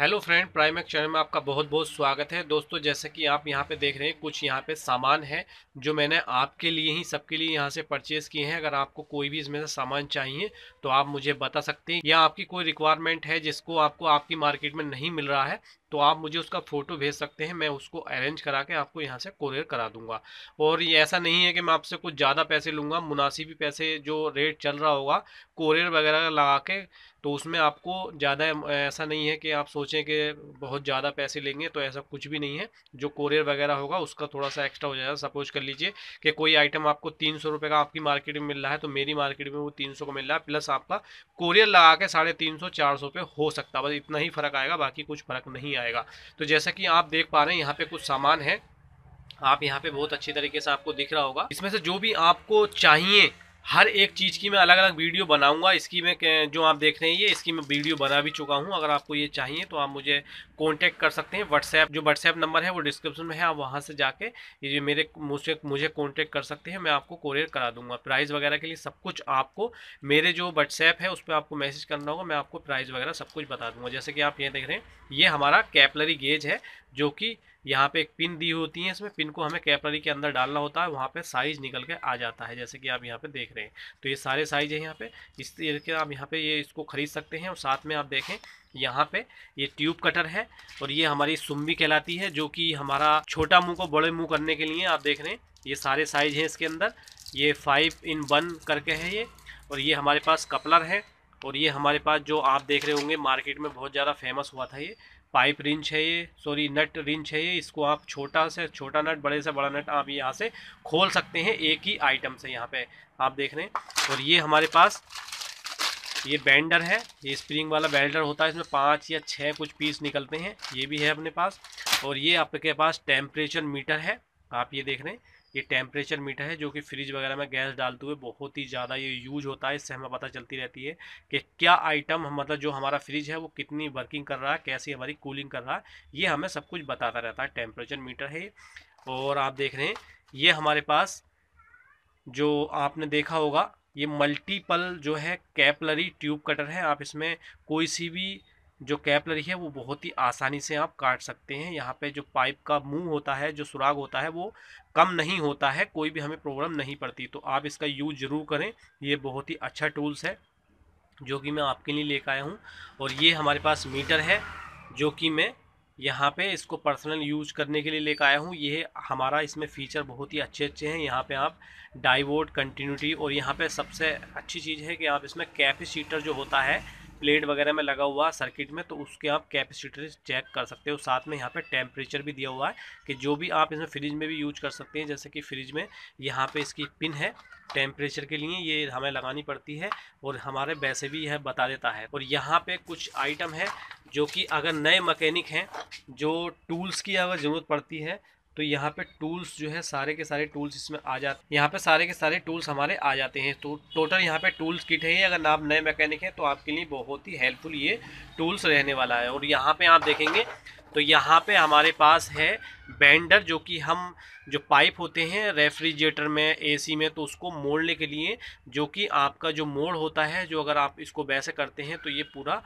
hello friend prime X channel में आपका बहुत बहुत स्वागत है दोस्तों जैसे कि आप यहां पे देख रहे हैं कुछ यहां पे सामान है जो मैंने आपके लिए ही सबके लिए यहां से परचेज़ किए हैं अगर आपको कोई भी इसमें से सामान चाहिए तो आप मुझे बता सकते हैं या आपकी कोई रिक्वायरमेंट है जिसको आपको आपकी मार्केट में नहीं मिल रहा है तो आप मुझे उसका फ़ोटो भेज सकते हैं मैं उसको अरेंज करा के आपको यहाँ से कोरियर करा दूंगा और ये ऐसा नहीं है कि मैं आपसे कुछ ज़्यादा पैसे लूँगा मुनासिब पैसे जो रेट चल रहा होगा कोरियर वगैरह लगा के तो उसमें आपको ज़्यादा ऐसा नहीं है कि आप सोचें कि बहुत ज़्यादा पैसे लेंगे तो ऐसा कुछ भी नहीं है जो कोरियर वगैरह होगा उसका थोड़ा सा एक्स्ट्रा हो जाएगा सपोज कर लीजिए कि कोई आइटम आपको तीन सौ रुपये का आपकी मार्केट में मिल रहा है तो मेरी मार्केट में वो तीन सौ का मिल रहा है प्लस आपका कोरियर लगा के साढ़े तीन सौ चार सौ पे हो सकता है बस इतना ही फ़र्क आएगा बाकी कुछ फ़र्क नहीं नहीं आएगा तो जैसा कि आप देख पा रहे हैं यहाँ पे कुछ सामान है आप यहाँ पे बहुत अच्छी तरीके से आपको दिख रहा होगा इसमें से जो भी आपको चाहिए हर एक चीज़ की मैं अलग अलग वीडियो बनाऊंगा इसकी मैं जो आप देख रहे हैं ये इसकी मैं वीडियो बना भी चुका हूं अगर आपको ये चाहिए तो आप मुझे कांटेक्ट कर सकते हैं व्हाट्सएप जो व्हाट्सएप नंबर है वो डिस्क्रिप्शन में है आप वहां से जाके ये मेरे मुझसे मुझे कांटेक्ट कर सकते हैं मैं आपको कोरियर करा दूंगा प्राइज़ वगैरह के लिए सब कुछ आपको मेरे जो व्हाट्सएप है उस पर आपको मैसेज करना होगा मैं आपको प्राइज़ वगैरह सब कुछ बता दूंगा जैसे कि आप ये देख रहे हैं ये हमारा कैपलरी गेज है जो कि यहाँ पे एक पिन दी होती है इसमें पिन को हमें कैपलरी के अंदर डालना होता है वहाँ पे साइज निकल के आ जाता है जैसे कि आप यहाँ पे देख रहे हैं तो ये सारे साइज है यहाँ पे इस तरीके आप यहाँ पे ये इसको खरीद सकते हैं और साथ में आप देखें यहाँ पे ये ट्यूब कटर है और ये हमारी सुम्बी कहलाती है जो कि हमारा छोटा मुँह को बड़े मुँह करने के लिए आप देख रहे हैं ये सारे साइज हैं इसके अंदर ये फाइव इन वन करके है ये और ये हमारे पास कपलर है और ये हमारे पास जो आप देख रहे होंगे मार्केट में बहुत ज़्यादा फेमस हुआ था ये पाइप रिंच है ये सॉरी नट रिंच है ये इसको आप छोटा से छोटा नट बड़े से बड़ा नट आप यहाँ से खोल सकते हैं एक ही आइटम से यहाँ पे आप देख रहे हैं और ये हमारे पास ये बैंडर है ये स्प्रिंग वाला बैंडर होता है इसमें पाँच या छः कुछ पीस निकलते हैं ये भी है अपने पास और ये आपके पास टेम्परेचर मीटर है आप ये देख रहे हैं ये टेम्परेचर मीटर है जो कि फ्रिज वगैरह में गैस डालते हुए बहुत ही ज़्यादा ये यूज होता है इससे हमें पता चलती रहती है कि क्या आइटम मतलब जो हमारा फ्रिज है वो कितनी वर्किंग कर रहा है कैसी हमारी कूलिंग कर रहा है ये हमें सब कुछ बताता रहता है टेम्परेचर मीटर है और आप देख रहे हैं ये हमारे पास जो आपने देखा होगा ये मल्टीपल जो है कैपलरी ट्यूब कटर है आप इसमें कोई सी भी जो कैपलरी है वो बहुत ही आसानी से आप काट सकते हैं यहाँ पे जो पाइप का मुंह होता है जो सुराग होता है वो कम नहीं होता है कोई भी हमें प्रॉब्लम नहीं पड़ती तो आप इसका यूज ज़रूर करें ये बहुत ही अच्छा टूल्स है जो कि मैं आपके लिए लेकर आया हूँ और ये हमारे पास मीटर है जो कि मैं यहाँ पे इसको पर्सनल यूज करने के लिए लेकर आया हूँ ये हमारा इसमें फ़ीचर बहुत ही अच्छे अच्छे हैं यहाँ पे आप डाइवोट कंटिन्यूटी और यहाँ पे सबसे अच्छी चीज़ है कि आप इसमें सीटर जो होता है प्लेट वगैरह में लगा हुआ सर्किट में तो उसके आप कैपेसिटर चेक कर सकते हो साथ में यहाँ पे टेम्परेचर भी दिया हुआ है कि जो भी आप इसमें फ्रिज में भी यूज कर सकते हैं जैसे कि फ्रिज में यहाँ पे इसकी पिन है टेम्परेचर के लिए ये हमें लगानी पड़ती है और हमारे वैसे भी यह बता देता है और यहाँ पे कुछ आइटम है जो कि अगर नए मकैनिक हैं जो टूल्स की अगर ज़रूरत पड़ती है तो यहाँ पे टूल्स जो है सारे के सारे टूल्स इसमें आ जाते यहाँ पे सारे के सारे टूल्स हमारे आ जाते हैं तो टोटल यहाँ पे टूल्स किट है अगर आप नए मैकेनिक हैं तो आपके लिए बहुत ही हेल्पफुल ये टूल्स रहने वाला है और यहाँ पे आप देखेंगे तो यहाँ पे हमारे पास है बेंडर जो कि हम जो पाइप होते हैं रेफ्रिजरेटर में एसी में तो उसको मोड़ने के लिए जो कि आपका जो मोड़ होता है जो अगर आप इसको वैसे करते हैं तो ये पूरा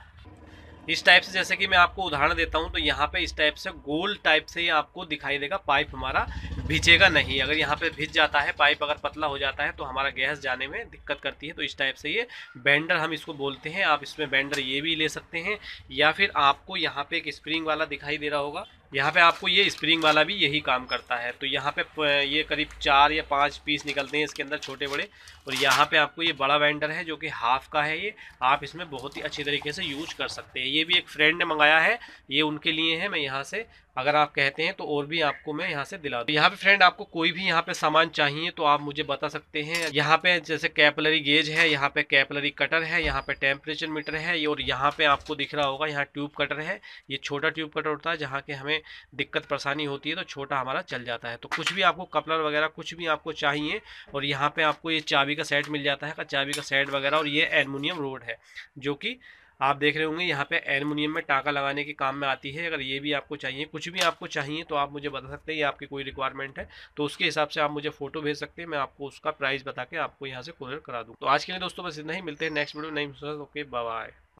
इस टाइप से जैसे कि मैं आपको उदाहरण देता हूँ तो यहाँ पे इस टाइप से गोल टाइप से ही आपको दिखाई देगा पाइप हमारा भिजेगा नहीं अगर यहाँ पे भिज जाता है पाइप अगर पतला हो जाता है तो हमारा गैस जाने में दिक्कत करती है तो इस टाइप से ये बैंडर हम इसको बोलते हैं आप इसमें बैंडर ये भी ले सकते हैं या फिर आपको यहाँ पे एक स्प्रिंग वाला दिखाई दे रहा होगा यहाँ पे आपको ये स्प्रिंग वाला भी यही काम करता है तो यहाँ पे ये करीब चार या पाँच पीस निकलते हैं इसके अंदर छोटे बड़े और यहाँ पे आपको ये बड़ा वेंडर है जो कि हाफ़ का है ये आप इसमें बहुत ही अच्छी तरीके से यूज कर सकते हैं ये भी एक फ्रेंड ने मंगाया है ये उनके लिए है मैं यहाँ से अगर आप कहते हैं तो और भी आपको मैं यहाँ से दिला दूँ यहाँ पे फ्रेंड आपको कोई भी यहाँ पे सामान चाहिए तो आप मुझे बता सकते हैं यहाँ पे जैसे कैपलरी गेज है यहाँ पे कैपलरी कटर है यहाँ पे टेम्परेचर मीटर है और यहाँ पे आपको दिख रहा होगा यहाँ ट्यूब कटर है ये छोटा ट्यूब कटर होता है जहाँ के हमें दिक्कत परेशानी होती है तो छोटा हमारा चल जाता है तो कुछ भी आपको कपलर वगैरह कुछ भी आपको चाहिए और यहाँ पर आपको ये चाबी का सेट मिल जाता है चाबी का सेट वगैरह और ये एलमिनियम रोड है जो कि आप देख रहे होंगे यहाँ पे एलमिनियम में टाका लगाने के काम में आती है अगर ये भी आपको चाहिए कुछ भी आपको चाहिए तो आप मुझे बता सकते हैं ये आपकी कोई रिक्वायरमेंट है तो उसके हिसाब से आप मुझे फोटो भेज सकते हैं मैं आपको उसका प्राइस बता के आपको यहाँ से कोरियर करा दूँ तो आज के लिए दोस्तों बस इतना ही मिलते हैं नेक्स्ट वीडियो नहीं ओके बाय